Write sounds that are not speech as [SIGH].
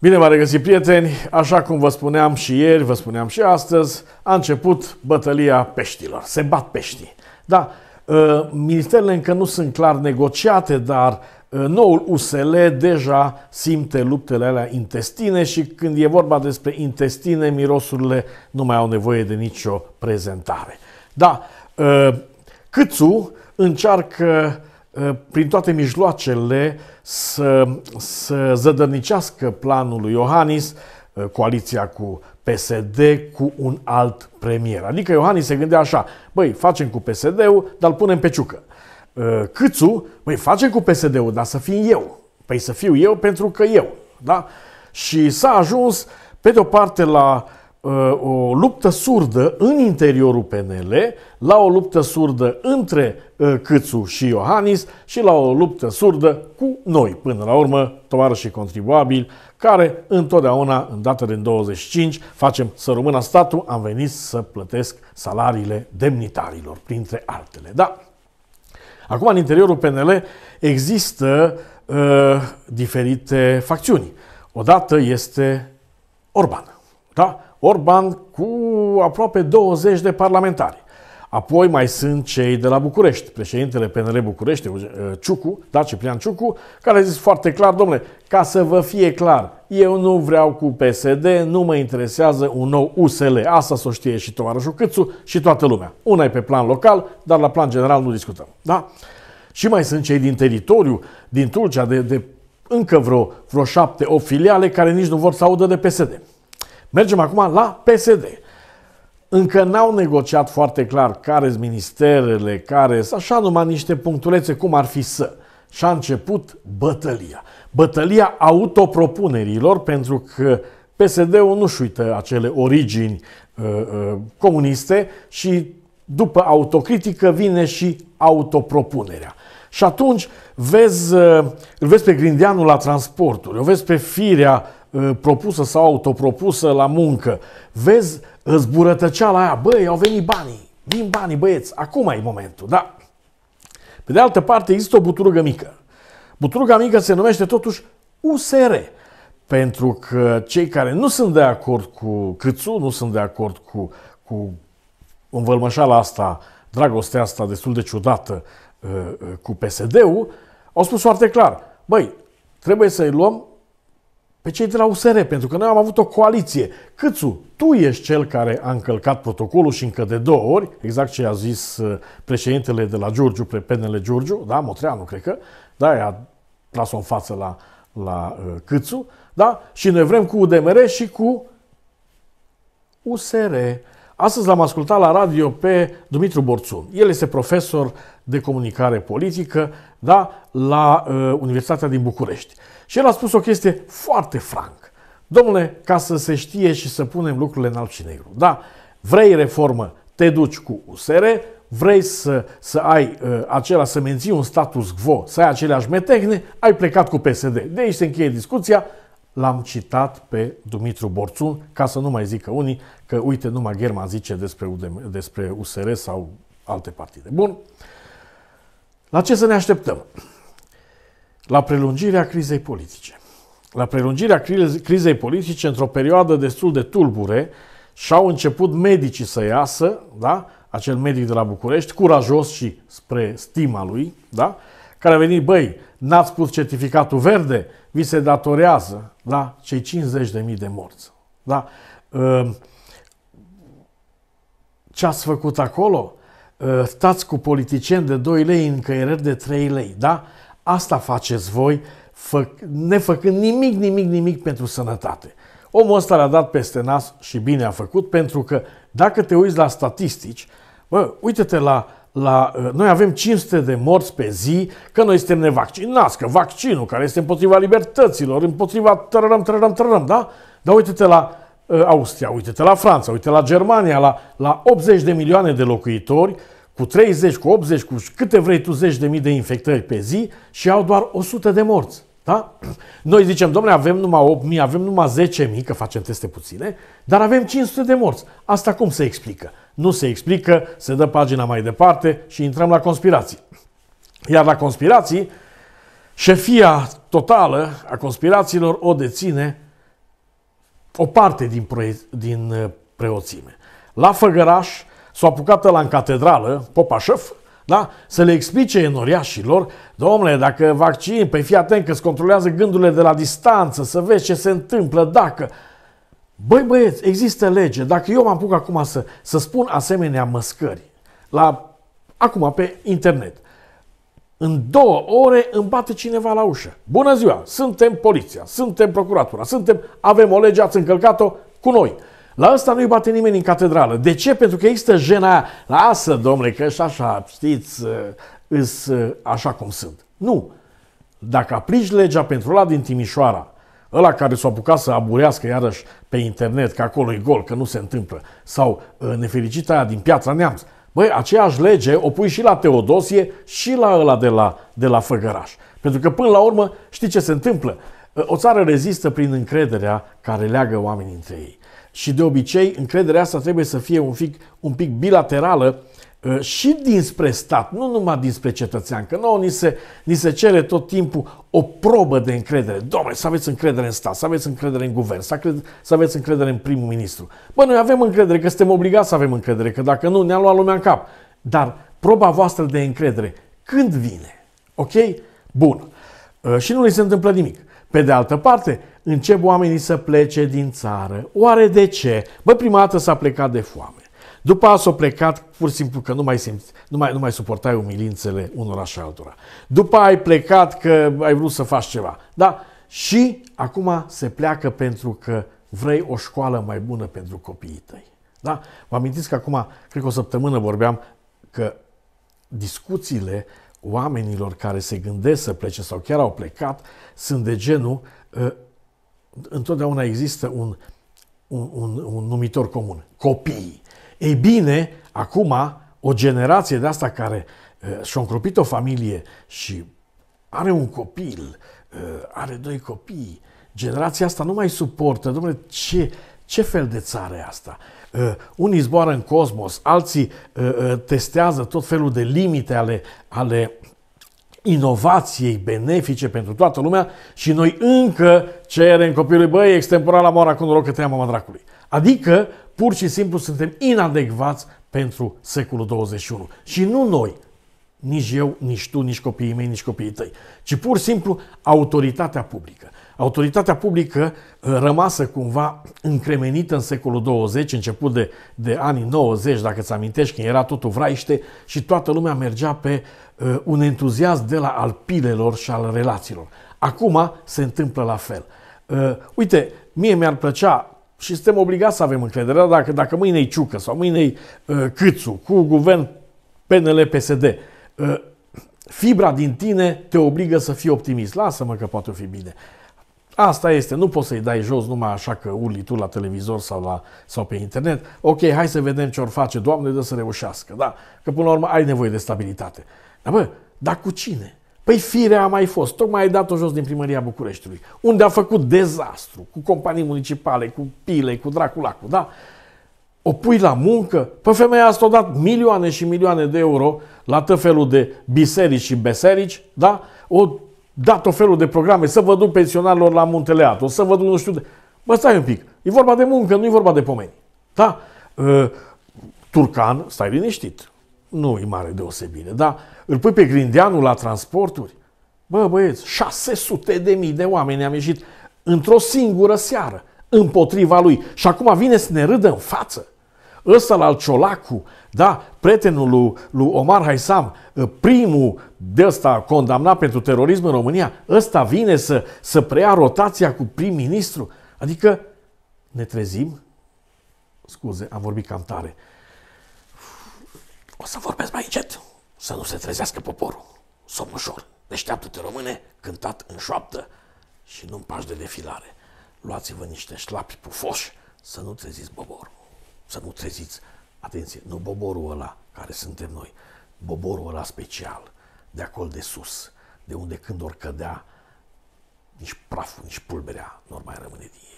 Bine v-am regăsit, prieteni! Așa cum vă spuneam și ieri, vă spuneam și astăzi, a început bătălia peștilor. Se bat peștii. Da, ă, ministerele încă nu sunt clar negociate, dar ă, noul USL deja simte luptele alea intestine și când e vorba despre intestine, mirosurile nu mai au nevoie de nicio prezentare. Da, ă, Câțu încearcă Uh, prin toate mijloacele să, să zădărnicească planul lui Iohannis, uh, coaliția cu PSD, cu un alt premier. Adică Iohannis se gândea așa, băi, facem cu PSD-ul, dar îl punem pe ciucă. Uh, Câțu, băi, facem cu PSD-ul, dar să fiu eu. Păi să fiu eu pentru că eu. Da? Și s-a ajuns, pe de o parte, la uh, Uh, o luptă surdă în interiorul PNL, la o luptă surdă între uh, Câțu și Iohannis și la o luptă surdă cu noi, până la urmă, și contribuabili, care întotdeauna, în data de 25, facem să rămână statul, am venit să plătesc salariile demnitarilor, printre altele. Da. Acum, în interiorul PNL există uh, diferite facțiuni. Odată este Orban. Da? Orban cu aproape 20 de parlamentari. Apoi mai sunt cei de la București, președintele PNL București, uh, Ciucu, da, Ciprian Ciucu, care a zis foarte clar, domnule, ca să vă fie clar, eu nu vreau cu PSD, nu mă interesează un nou USL. Asta să o știe și tovarășul Câțu și toată lumea. Una e pe plan local, dar la plan general nu discutăm. Da? Și mai sunt cei din teritoriu, din Turcia, de, de încă vreo, vreo șapte, o filiale care nici nu vor să audă de PSD. Mergem acum la PSD. Încă n-au negociat foarte clar care sunt ministerele, care sunt așa numai niște punctulețe cum ar fi să. Și a început bătălia. Bătălia autopropunerilor pentru că PSD-ul nu-și uită acele origini uh, uh, comuniste și după autocritică vine și autopropunerea. Și atunci vezi, uh, îl vezi pe Grindeanu la transporturi, o vezi pe Firea Uh, propusă sau autopropusă la muncă. Vezi zburătăceala aia, băi, au venit banii, vin banii băieți, acum e momentul, da. Pe de altă parte există o buturugă mică. Buturugă mică se numește totuși USR, pentru că cei care nu sunt de acord cu Câțu, nu sunt de acord cu, cu învălmășala asta, dragostea asta destul de ciudată uh, uh, cu PSD-ul, au spus foarte clar, băi, trebuie să-i luăm pe cei de la USR, pentru că noi am avut o coaliție. Câțu, tu ești cel care a încălcat protocolul și încă de două ori, exact ce a zis uh, președintele de la Giurgiu, pe PNL Giurgiu, da, Motreanu, cred că, da, i-a tras-o în față la, la uh, Câțu, da, și noi vrem cu UDMR și cu USR. Astăzi l-am ascultat la radio pe Dumitru Borțun. El este profesor de comunicare politică da, la uh, Universitatea din București. Și el a spus o chestie foarte franc. Domnule, ca să se știe și să punem lucrurile în alb și negru. Da, vrei reformă, te duci cu USR, vrei să, să ai uh, acela, să menții un status quo, să ai aceleași metehne, ai plecat cu PSD. De aici se încheie discuția, l-am citat pe Dumitru Borțun, ca să nu mai zică unii că, uite, numai German zice despre, UDM, despre USR sau alte partide. Bun. La ce să ne așteptăm? La prelungirea crizei politice. La prelungirea crizei politice, într-o perioadă destul de tulbure, și-au început medicii să iasă, da? acel medic de la București, curajos și spre stima lui, da? care a venit, băi, n-ați pus certificatul verde, vi se datorează, da, cei 50.000 de morți, da? Ehm, ce ați făcut acolo? Ehm, stați cu politicieni de 2 lei în căierări de 3 lei, da? Asta faceți voi, ne făcând nimic, nimic, nimic pentru sănătate. Omul ăsta l-a dat peste nas și bine a făcut, pentru că dacă te uiți la statistici, bă, uite-te la la, uh, noi avem 500 de morți pe zi, că noi suntem nevaccinați, că vaccinul care este împotriva libertăților, împotriva trărăm, trărăm, trărăm, da? Dar uite-te la uh, Austria, uite-te la Franța, uite la Germania, la, la 80 de milioane de locuitori, cu 30, cu 80, cu câte vrei tu zeci de mii de infectări pe zi și au doar 100 de morți. Da? [CLEARS THROAT] Noi zicem, domnule, avem numai 8.000, avem numai 10.000, că facem teste puține, dar avem 500 de morți. Asta cum se explică? nu se explică, se dă pagina mai departe și intrăm la conspirații. Iar la conspirații, șefia totală a conspirațiilor o deține o parte din, pre, din uh, preoțime. La Făgăraș s-a apucat la în catedrală, Popașăf, da? să le explice enoriașilor, domnule, dacă vaccin, pe păi fii atent că îți controlează gândurile de la distanță, să vezi ce se întâmplă dacă... Băi băieți, există lege. Dacă eu mă apuc acum să, să spun asemenea măscări, la, acum pe internet, în două ore îmi bate cineva la ușă. Bună ziua, suntem poliția, suntem procuratura, suntem, avem o lege, ați încălcat-o cu noi. La ăsta nu-i bate nimeni în catedrală. De ce? Pentru că există jena aia. Lasă, domnule, că și așa, știți, îs așa cum sunt. Nu. Dacă aplici legea pentru la din Timișoara, Ăla care s-a apucat să aburească iarăși pe internet că acolo e gol, că nu se întâmplă, sau uh, nefericita aia din piața Neamț, Băi, aceeași lege o pui și la Teodosie și la ăla de la, de la Făgăraș. Pentru că până la urmă știi ce se întâmplă. Uh, o țară rezistă prin încrederea care leagă oamenii între ei. Și de obicei, încrederea asta trebuie să fie un pic, un pic bilaterală Ă, și dinspre stat, nu numai dinspre cetățean, că nouă ni se, ni se cere tot timpul o probă de încredere. Domnule, să aveți încredere în stat, să aveți încredere în guvern, să, cred, să aveți încredere în primul ministru. Bă, noi avem încredere, că suntem obligați să avem încredere, că dacă nu, ne-a luat lumea în cap. Dar proba voastră de încredere, când vine? Ok? Bun. Ă, și nu li se întâmplă nimic. Pe de altă parte, încep oamenii să plece din țară. Oare de ce? Bă, prima dată s-a plecat de foame. După aia s-o plecat pur și simplu că nu mai, simți, nu mai, nu mai suportai umilințele unora și altora. După aia ai plecat că ai vrut să faci ceva. Da? Și acum se pleacă pentru că vrei o școală mai bună pentru copiii tăi. Da? Vă amintiți că acum, cred că o săptămână vorbeam că discuțiile oamenilor care se gândesc să plece sau chiar au plecat sunt de genul ă, întotdeauna există un, un, un, un numitor comun. Copiii. Ei bine, acum o generație de asta care uh, și-a încropit o familie și are un copil, uh, are doi copii, generația asta nu mai suportă, domnule, ce, ce fel de țară e asta? Uh, unii zboară în cosmos, alții uh, testează tot felul de limite ale, ale inovației benefice pentru toată lumea și noi încă cerem copilului, băi, extemporal la moara cu noroc că te ia mama dracului. Adică, pur și simplu, suntem inadecvați pentru secolul 21. Și nu noi, nici eu, nici tu, nici copiii mei, nici copiii tăi, ci pur și simplu autoritatea publică. Autoritatea publică uh, rămasă cumva încremenită în secolul 20, început de, de anii 90, dacă ți amintești, când era totul vraiște și toată lumea mergea pe uh, un entuziasm de la alpilelor și al relațiilor. Acum se întâmplă la fel. Uh, uite, mie mi-ar plăcea și suntem obligați să avem încredere, dacă, dacă mâine-i Ciucă sau mâine-i uh, Câțu cu guvern PNL-PSD, Ă, fibra din tine te obligă să fii optimist. Lasă-mă că poate fi bine. Asta este, nu poți să-i dai jos numai așa că urli tu la televizor sau, la, sau pe internet. Ok, hai să vedem ce or face, Doamne, dă să reușească. Da, că până la urmă ai nevoie de stabilitate. Dar bă, dar cu cine? Păi firea a mai fost, tocmai ai dat-o jos din primăria Bucureștiului, unde a făcut dezastru, cu companii municipale, cu pile, cu draculacul, da? o pui la muncă. Pe păi femeia asta a dat milioane și milioane de euro la tot felul de biserici și beserici, da? O dat tot felul de programe, să vă duc pensionarilor la Muntele Ato, să vă duc nu știu de... Bă, stai un pic, e vorba de muncă, nu e vorba de pomeni. Da? Ă, turcan, stai liniștit, nu e mare deosebire, da? Îl pui pe Grindeanu la transporturi, Bă, băieți, 600 de mii de oameni am ieșit într-o singură seară împotriva lui. Și acum vine să ne râdă în față ăsta la Ciolacu, da, prietenul lui, lui Omar Haisam, ă, primul de ăsta condamnat pentru terorism în România, ăsta vine să, să preia rotația cu prim-ministru. Adică ne trezim, scuze, am vorbit cam tare, o să vorbesc mai încet, să nu se trezească poporul, somn ușor. Deșteaptă-te române, cântat în șoaptă și nu-mi pași de defilare. Luați-vă niște șlapi pufoși să nu treziți boborul să nu treziți, atenție, nu boborul ăla care suntem noi, boborul ăla special, de acolo de sus, de unde când or cădea, nici praful, nici pulberea nu mai rămâne din ei.